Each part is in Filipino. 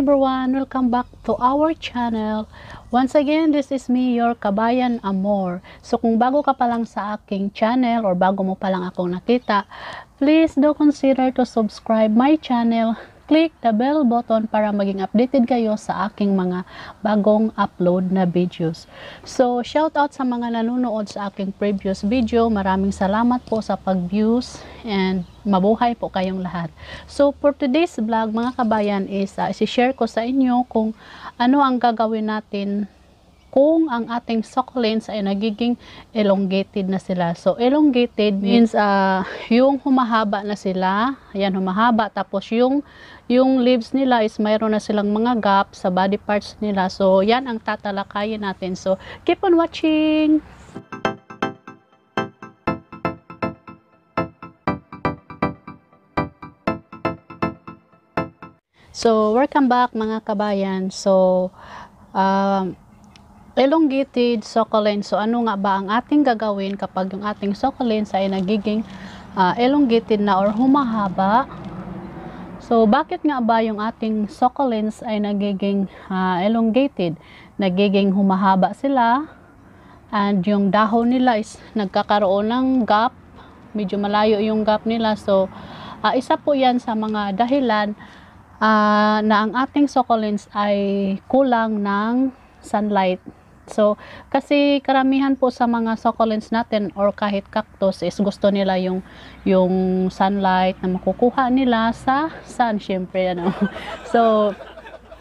everyone! Welcome back to our channel. Once again, this is me, your Kabayan Amor. So kung bago ka pa lang sa aking channel or bago mo pa lang akong nakita, please do consider to subscribe my channel click the bell button para maging updated kayo sa aking mga bagong upload na videos. So, shout out sa mga nanonood sa aking previous video. Maraming salamat po sa pag-views and mabuhay po kayong lahat. So, for today's vlog mga kabayan is uh, ah, share ko sa inyo kung ano ang gagawin natin kung ang ating succulents ay nagiging elongated na sila. So, elongated means uh, yung humahaba na sila, ayan, humahaba, tapos yung, yung leaves nila is mayroon na silang mga gap sa body parts nila. So, yan ang tatalakayin natin. So, keep on watching! So, welcome back mga kabayan. So, um, elongated succulent. So ano nga ba ang ating gagawin kapag yung ating succulents ay nagiging uh, elongated na or humahaba? So bakit nga ba yung ating succulents ay nagiging uh, elongated? Nagiging humahaba sila and yung dahon nila is nagkakaroon ng gap. Medyo malayo yung gap nila. So uh, isa po yan sa mga dahilan uh, na ang ating succulents ay kulang ng sunlight So, kasi karamihan po sa mga succulents natin or kahit cactus is gusto nila yung yung sunlight na makukuha nila sa sun syempre ano. So,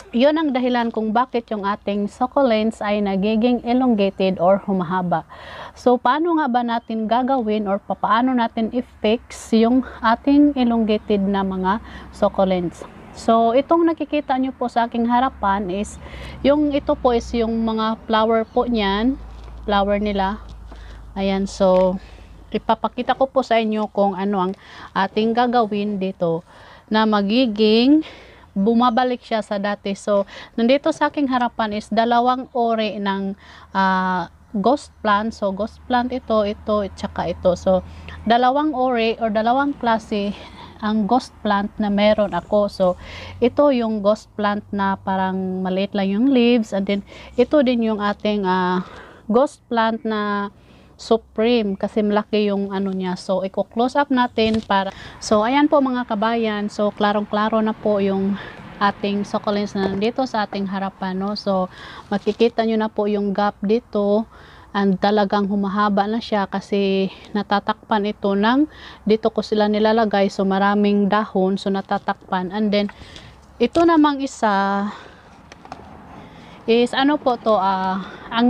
yun ang dahilan kung bakit yung ating succulents ay nagiging elongated or humahaba. So, paano nga ba natin gagawin or paano natin i-fix yung ating elongated na mga succulents? So, itong nakikita nyo po sa aking harapan is, yung ito po is yung mga flower po niyan, flower nila. Ayan, so, ipapakita ko po sa inyo kung ano ang ating gagawin dito na magiging bumabalik siya sa dati. So, nandito sa aking harapan is dalawang ore ng uh, ghost plant. So, ghost plant ito, ito, at saka ito. So, dalawang ore or dalawang klase ang ghost plant na meron ako. So, ito yung ghost plant na parang maliit lang yung leaves. And then, ito din yung ating uh, ghost plant na supreme kasi malaki yung ano niya. So, i-close up natin para... So, ayan po mga kabayan. So, klarong-klaro na po yung ating succulents na nandito sa ating harapan. No? So, makikita nyo na po yung gap dito and talagang humahaba na siya kasi natatakpan ito ng dito ko sila nilalagay so maraming dahon so natatakpan and then ito namang isa is ano po to uh, ang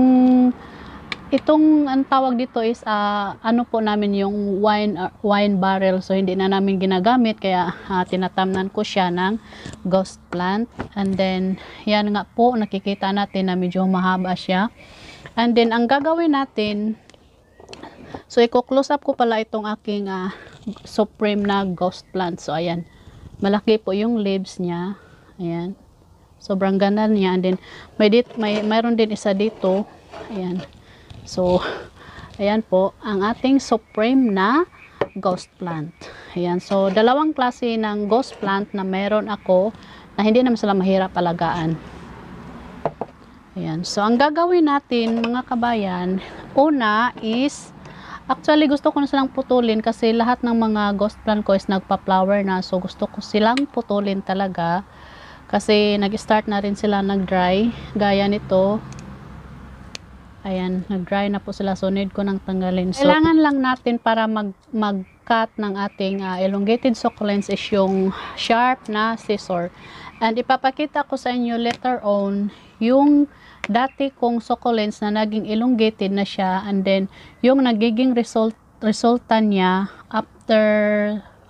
itong ang tawag dito is uh, ano po namin yung wine uh, wine barrel so hindi na namin ginagamit kaya uh, tinatamnan ko siya ng ghost plant and then yan nga po nakikita natin na medyo mahaba siya And then, ang gagawin natin, so, i-close up ko pala itong aking uh, supreme na ghost plant. So, ayan. Malaki po yung leaves niya. Ayan. Sobrang ganda niya. And then, may, dit, may mayroon din isa dito. Ayan. So, ayan po. Ang ating supreme na ghost plant. Ayan. So, dalawang klase ng ghost plant na meron ako na hindi naman sila mahirap alagaan. Ayan. So, ang gagawin natin, mga kabayan, una is, actually gusto ko na silang putulin kasi lahat ng mga ghost plant ko is nagpa-flower na. So, gusto ko silang putulin talaga kasi nag-start na rin sila nag-dry. Gaya nito. Ayan, nag-dry na po sila. So, need ko nang tanggalin. So, kailangan lang natin para mag- mag-cut ng ating uh, elongated succulents is yung sharp na scissor. And ipapakita ko sa inyo later on yung dati kong succulents na naging elongated na siya and then yung nagiging result resulta niya after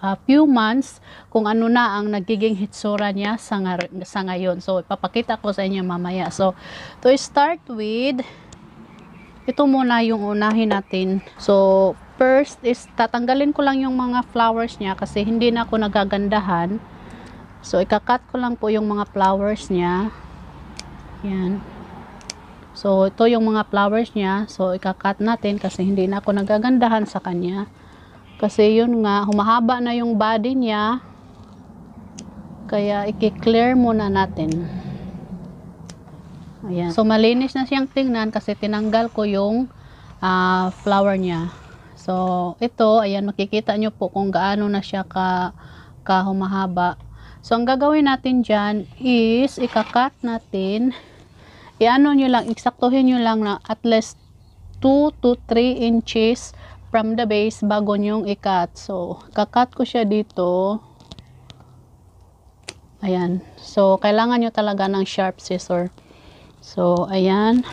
uh, few months kung ano na ang nagiging hitsura niya sa, ng sa ngayon. So, ipapakita ko sa inyo mamaya. So, to start with, ito muna yung unahin natin. So, first is tatanggalin ko lang yung mga flowers niya kasi hindi na ako nagagandahan. So, ikakat ko lang po yung mga flowers niya. Yan. So, ito yung mga flowers niya. So, ikakat natin kasi hindi na ako nagagandahan sa kanya. Kasi yun nga, humahaba na yung body niya. Kaya, i-clear muna natin. Ayan. So, malinis na siyang tingnan kasi tinanggal ko yung uh, flower niya. So, ito, ayan, makikita nyo po kung gaano na siya ka, ka humahaba. So, ang gagawin natin dyan is ikakat natin. Iano nyo lang, eksaktuhin nyo lang na at least 2 to 3 inches from the base bago nyong ikat. So, kakat ko siya dito. Ayan. So, kailangan nyo talaga ng sharp scissor. So, ayan.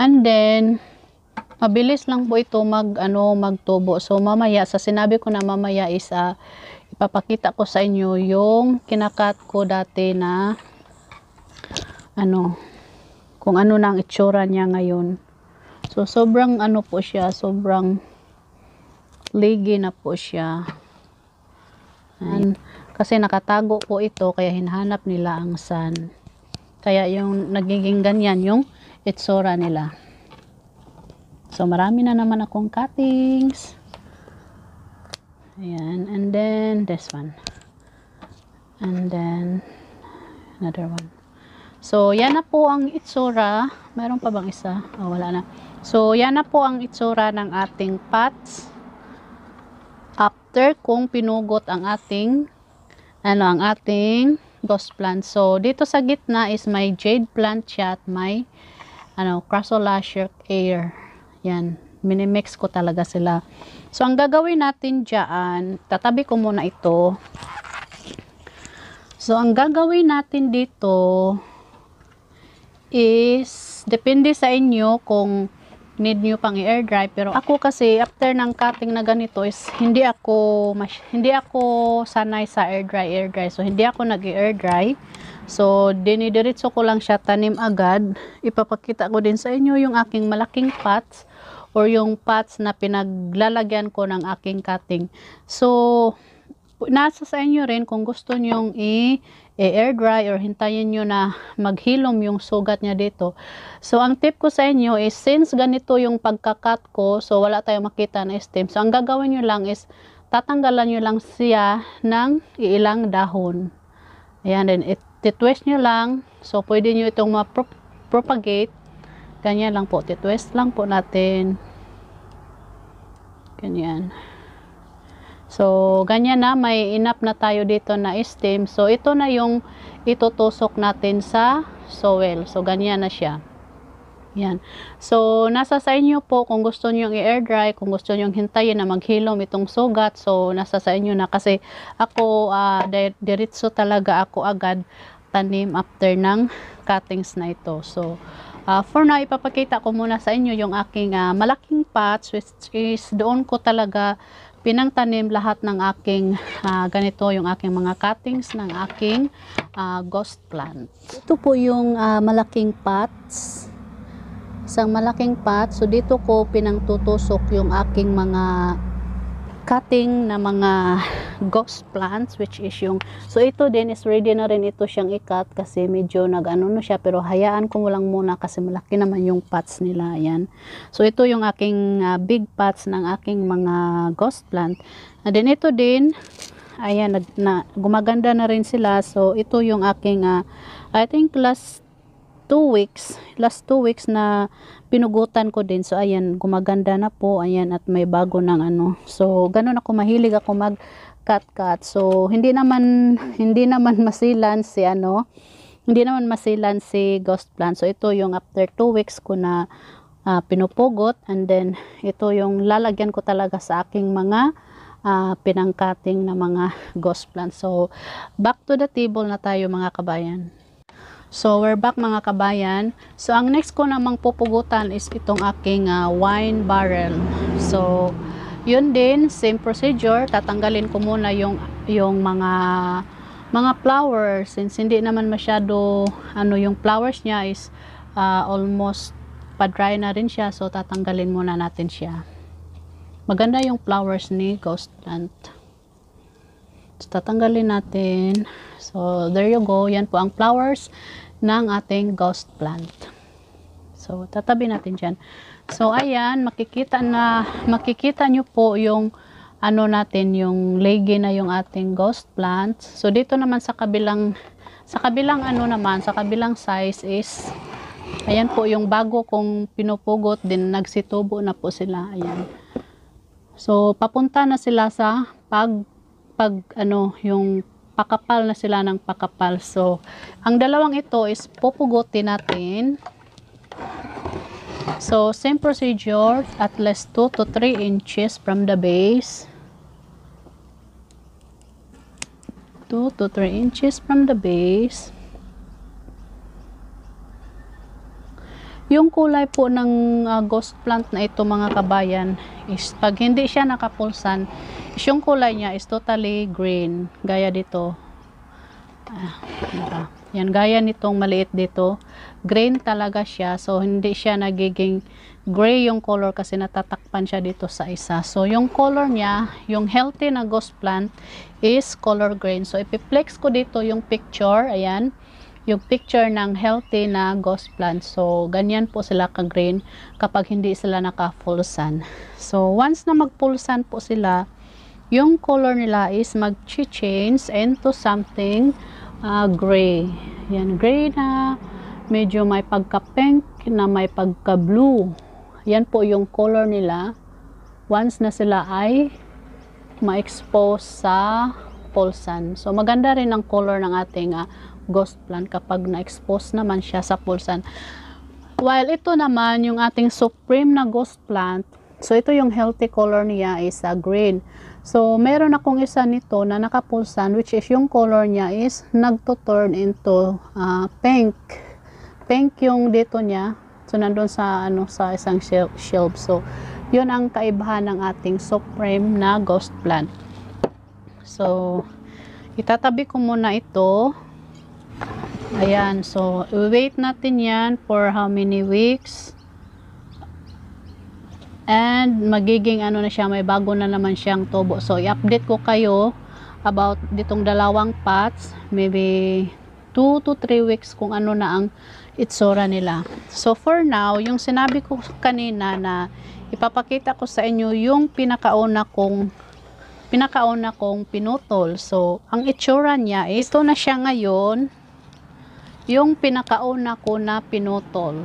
And then, Mabilis lang po ito mag, ano, magtubo. So, mamaya, sa sinabi ko na mamaya is, uh, ipapakita ko sa inyo yung kinakat ko dati na, ano, kung ano na ang itsura niya ngayon. So, sobrang ano po siya, sobrang legi na po siya. And, Kasi nakatago po ito, kaya hinahanap nila ang sun. Kaya yung nagiging ganyan yung itsura nila. So, marami na naman akong cuttings. Ayan. And then, this one. And then, another one. So, yan na po ang itsura. Meron pa bang isa? Oh, wala na. So, yan na po ang itsura ng ating pots. After kung pinugot ang ating ano, ang ating ghost plant. So, dito sa gitna is my jade plant siya at my ano, Crassola Shirk Air. Yan, minimix ko talaga sila. So, ang gagawin natin dyan, tatabi ko muna ito. So, ang gagawin natin dito is, depende sa inyo kung need nyo pang air dry. Pero ako kasi, after ng cutting na ganito is, hindi ako, hindi ako sanay sa air dry, air dry. So, hindi ako nag-air dry. So, dinidiritso ko lang siya tanim agad. Ipapakita ko din sa inyo yung aking malaking pots or yung pots na pinaglalagyan ko ng aking cutting. So, nasa sa inyo rin kung gusto nyong i-air dry or hintayin nyo na maghilom yung sugat niya dito. So, ang tip ko sa inyo is since ganito yung pagkakat ko, so wala tayong makita na stem. So, ang gagawin nyo lang is tatanggalan nyo lang siya ng ilang dahon. Ayan, then it titwist nyo lang. So, pwede nyo itong ma-propagate. Ganyan lang po. Titwist lang po natin. Ganyan. So, ganyan na. May inap na tayo dito na steam. So, ito na yung itutusok natin sa sowel. So, ganyan na siya. Yan. So, nasa sa inyo po kung gusto niyo i-air dry, kung gusto niyo hintayin na maghilom itong sugat. So, nasa sa inyo na kasi ako uh, diretso talaga ako agad tanim after ng cuttings na ito. So, uh, for now, ipapakita ko muna sa inyo yung aking uh, malaking pots which is doon ko talaga pinangtanim lahat ng aking uh, ganito yung aking mga cuttings ng aking uh, ghost plant. Ito po yung uh, malaking pots isang malaking pot. So dito ko pinangtutusok yung aking mga cutting na mga ghost plants which is yung so ito din is ready na rin ito siyang ikat kasi medyo nag ano no siya pero hayaan ko lang muna kasi malaki naman yung pots nila yan so ito yung aking uh, big pots ng aking mga ghost plant and then ito din ayan nag, na, gumaganda na rin sila so ito yung aking uh, I think last two weeks, last two weeks na pinugutan ko din. So, ayan, gumaganda na po. Ayan, at may bago ng ano. So, ganun ako, mahilig ako mag cut-cut. So, hindi naman, hindi naman masilan si ano, hindi naman masilan si ghost plant. So, ito yung after two weeks ko na uh, pinupugot. And then, ito yung lalagyan ko talaga sa aking mga uh, pinangkating na mga ghost plant. So, back to the table na tayo mga kabayan. So, we're back mga kabayan. So, ang next ko namang pupugutan is itong aking uh, wine barrel. So, yun din, same procedure. Tatanggalin ko muna yung, yung mga mga flowers. Since hindi naman masyado, ano yung flowers niya is uh, almost pa-dry na rin siya. So, tatanggalin muna natin siya. Maganda yung flowers ni Ghost Plant. So, tatanggalin natin. So, there you go. Yan po ang flowers ng ating ghost plant. So, tatabi natin dyan. So, ayan, makikita na, makikita nyo po yung, ano natin, yung legi na yung ating ghost plant. So, dito naman sa kabilang, sa kabilang ano naman, sa kabilang size is, ayan po yung bago kong pinupugot din, nagsitubo na po sila. Ayan. So, papunta na sila sa pag, pag, ano, yung pakapal na sila ng pakapal. So, ang dalawang ito is pupugutin natin. So, same procedure, at least 2 to 3 inches from the base. 2 to 3 inches from the base. Yung kulay po ng uh, ghost plant na ito mga kabayan is pag hindi siya nakapulsan, yung kulay niya is totally green gaya dito ah, diba? yan gaya nitong maliit dito green talaga siya so hindi siya nagiging gray yung color kasi natatakpan siya dito sa isa so yung color niya yung healthy na ghost plant is color green so ipiplex ko dito yung picture ayan yung picture ng healthy na ghost plant. So, ganyan po sila ka-green kapag hindi sila naka-full sun. So, once na mag-full sun po sila, yung color nila is mag-change into something uh, gray. Yan, gray na, medyo may pagka-pink na may pagka-blue. Yan po yung color nila once na sila ay ma-expose sa full sun. So, maganda rin ang color ng ating uh, ghost plant kapag na-expose naman siya sa full sun. While ito naman, yung ating supreme na ghost plant, so ito yung healthy color niya is uh, green. So, meron akong isa nito na nakapulsan which is yung color niya is nagto-turn into uh, pink. Pink yung dito niya. So, nandun sa, ano, sa isang shelf. So, yun ang kaibahan ng ating supreme na ghost plant. So, itatabi ko muna ito. Ayan. So, wait natin yan for how many weeks. And magiging ano na siya, may bago na naman siyang tubo. So i-update ko kayo about ditong dalawang pots, maybe 2 to 3 weeks kung ano na ang itsura nila. So for now, yung sinabi ko kanina na ipapakita ko sa inyo yung pinakauna kong pinakauna kong pinutol. So, ang itsura niya, ito na siya ngayon, yung pinakauna ko na pinutol.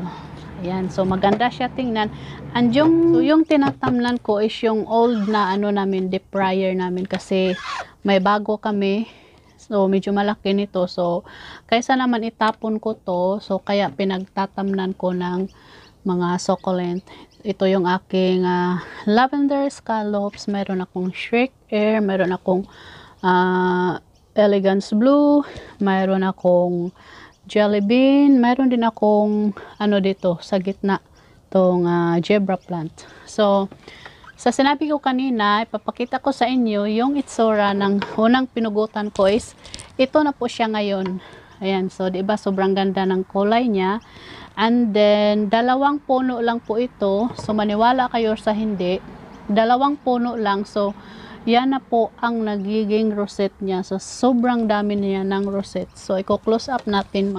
Ayan, so maganda siya tingnan. And yung, so yung tinatamlan ko is yung old na ano namin, deep fryer namin kasi may bago kami. So medyo malaki nito. So kaysa naman itapon ko to, so kaya pinagtatamnan ko ng mga succulent. Ito yung aking uh, lavender scallops, meron akong shrek air, meron akong uh, elegance blue, meron akong Jollibee, Meron din akong ano dito sa gitna tong uh, zebra plant. So, sa sinabi ko kanina, ipapakita ko sa inyo yung itsura ng unang pinugutan ko is ito na po siya ngayon. Ayan, so 'di ba sobrang ganda ng kulay niya. And then dalawang puno lang po ito. So maniwala kayo sa hindi. Dalawang puno lang. So yan na po ang nagiging rosette niya. So, sobrang dami niya ng rosette. So, i-close up natin.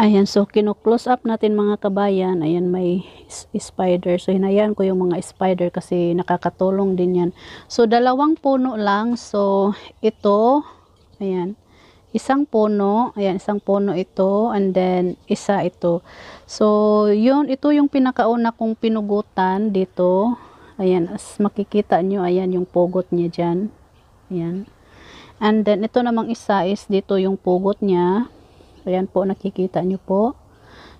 Ayan, so, kino-close up natin mga kabayan. Ayan, may spider. So, hinayaan ko yung mga spider kasi nakakatulong din yan. So, dalawang puno lang. So, ito, ayan, isang puno, ayan, isang puno ito, and then, isa ito. So, yun, ito yung pinakauna kong pinugutan dito. Ayan, as makikita nyo, ayan yung pugot niya dyan. Ayan. And then, ito namang isa is dito yung pugot niya. Ayan po, nakikita nyo po.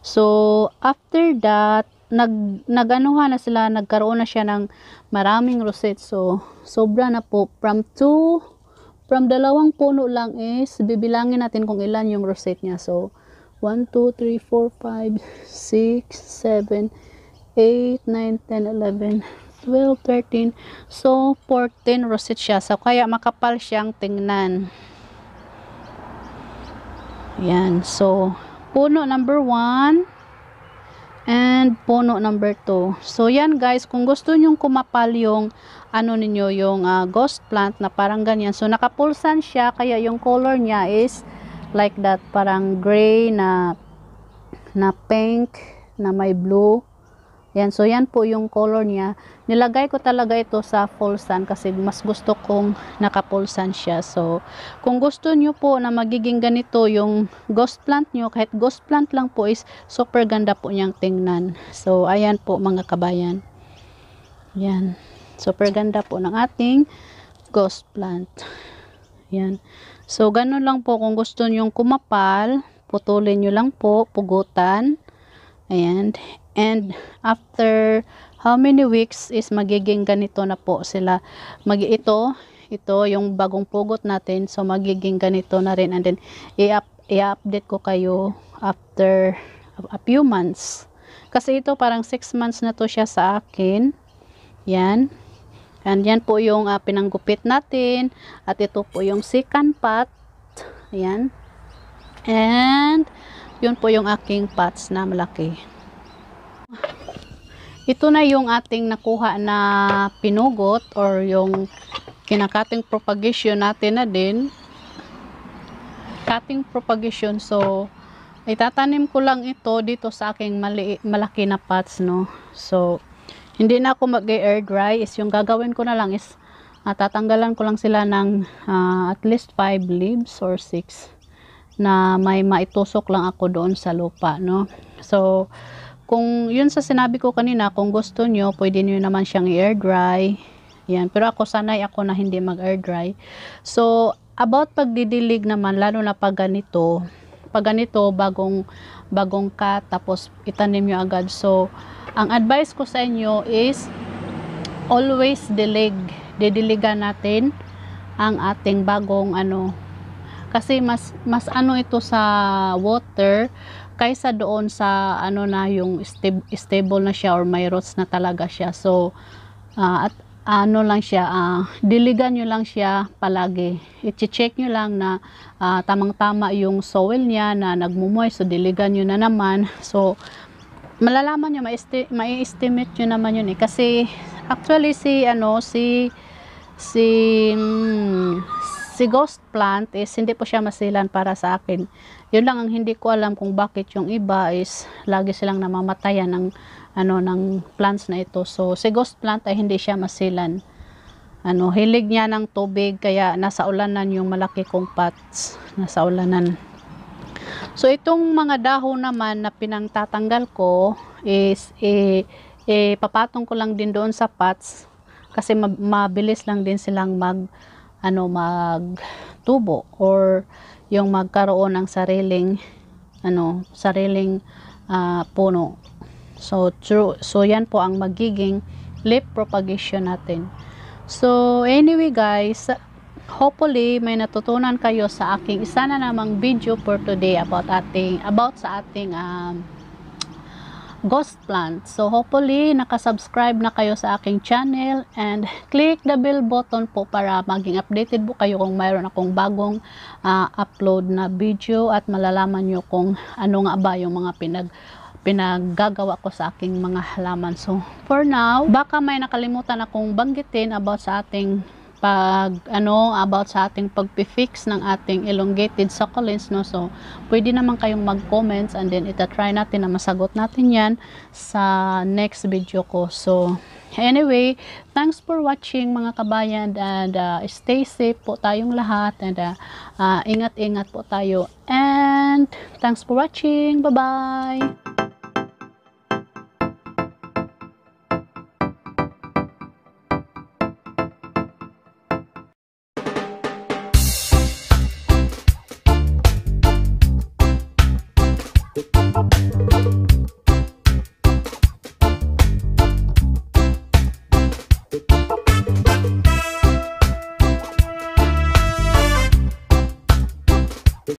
So, after that, nag, naganuha na sila, nagkaroon na siya ng maraming rosette. So, sobra na po. From 2, from dalawang puno lang is, bibilangin natin kung ilan yung rosette niya. So, 1, 2, 3, 4, 5, 6, 7, 8, 9, 10, 11, 12, 13. So, 14 rosette siya. So, kaya makapal siyang tingnan. Ayan. So, puno number 1 and puno number 2. So, yan guys. Kung gusto nyong kumapal yung ano ninyo, yung uh, ghost plant na parang ganyan. So, nakapulsan siya. Kaya yung color niya is like that. Parang gray na na pink na may blue yan, so yan po yung color niya. Nilagay ko talaga ito sa full sun kasi mas gusto kong naka full sun siya. So, kung gusto niyo po na magiging ganito yung ghost plant niyo, kahit ghost plant lang po is super ganda po niyang tingnan. So, ayan po mga kabayan. Yan. Super ganda po ng ating ghost plant. Yan. So, ganun lang po kung gusto niyo kumapal, putulin niyo lang po, pugutan. Ayan and after how many weeks is magiging ganito na po sila mag ito ito yung bagong pugot natin so magiging ganito na rin and then i-update ko kayo after a few months kasi ito parang 6 months na to siya sa akin yan and yan po yung uh, pinanggupit natin at ito po yung second pot yan and yun po yung aking pots na malaki ito na yung ating nakuha na pinugot or yung kinakating propagation natin na din. Cutting propagation. So, itatanim ko lang ito dito sa aking mali malaki na pots, no? So, hindi na ako mag-air dry. Is yung gagawin ko na lang is uh, tatanggalan ko lang sila ng uh, at least 5 leaves or 6 na may maitusok lang ako doon sa lupa, no? So, kung yun sa sinabi ko kanina, kung gusto nyo, pwede nyo naman siyang air dry. Yan. Pero ako sanay ako na hindi mag-air dry. So, about pagdidilig naman, lalo na pag ganito, pag ganito, bagong, bagong cut, tapos itanim nyo agad. So, ang advice ko sa inyo is, always dilig. Didiligan natin ang ating bagong ano, kasi mas mas ano ito sa water kaysa doon sa ano na yung stable na siya or may roots na talaga siya. So uh, at ano lang siya, uh, diligan niyo lang siya palagi. I-check niyo lang na uh, tamang-tama yung soil niya na nagmumoy. So, diligan niyo na naman. So, malalaman niyo mai estimate niyo naman yun eh. Kasi, actually si, ano, si, si, mm, si ghost plant is hindi po siya masilan para sa akin. Yun lang ang hindi ko alam kung bakit yung iba is lagi silang namamatayan ng ano ng plants na ito. So si ghost plant ay hindi siya masilan. Ano, hilig niya ng tubig kaya nasa ulanan yung malaki kong pots, nasa ulanan. So itong mga dahon naman na pinangtatanggal ko is eh, eh papatong ko lang din doon sa pots kasi mabilis lang din silang mag ano magtubo or yung magkaroon ng sariling ano sariling uh, puno so true so yan po ang magiging leaf propagation natin so anyway guys hopefully may natutunan kayo sa aking isa na namang video for today about ating about sa ating um, ghost plant. So hopefully nakasubscribe na kayo sa aking channel and click the bell button po para maging updated po kayo kung mayroon akong bagong uh, upload na video at malalaman nyo kung ano nga ba yung mga pinag pinaggagawa ko sa aking mga halaman. So, for now, baka may nakalimutan akong banggitin about sa ating pag ano about sa ating pagpi-fix ng ating elongated succulents no so pwede naman kayong mag-comments and then ita-try natin na masagot natin 'yan sa next video ko so anyway thanks for watching mga kabayan and uh, stay safe po tayong lahat and uh, uh, ingat -ingat po tayo and thanks for watching bye bye